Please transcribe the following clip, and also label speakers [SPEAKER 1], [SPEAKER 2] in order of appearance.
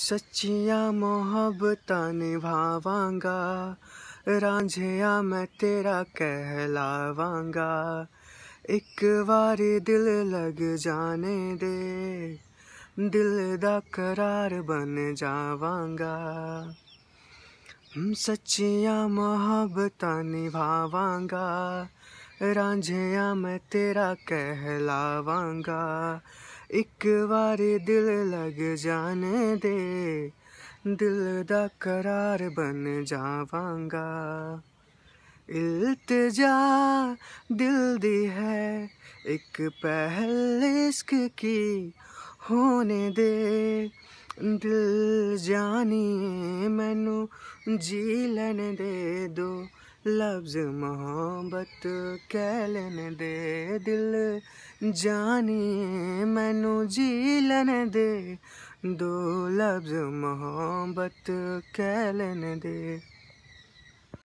[SPEAKER 1] सच्चिया मोहब्बत निभावांगा रांझिया मैं तेरा कहलावांगा एक बार दिल लग जाने दे दिल दा करार बन जावांगा सच्चिया मोहब्बत निभावांगा रांझिया मैं तेरा कहलावांगा ਇੱਕ ਵਾਰੀ ਦਿਲ ਲੱਗ ਜਾਣ ਦੇ ਦਿਲ ਦਾ ਕਰਾਰ ਬਣ ਜਾਵਾਂਗਾ ਇਲਤਜਾ ਦਿਲ ਦੀ ਹੈ ਇੱਕ ਪਹਿਲ ਇਸ਼ਕ ਕੀ ਹੋਣੇ ਦੇ ਦਿਲ ਜਾਣੀ ਮੈਨੂੰ ਜੀ ਲੈਣ ਦੇ ਦੋ लफ्ज मोहब्बत कैलन दे दिल जानिए मैनू जीलन दे दो लफ्ज मोहब्बत कैलन दे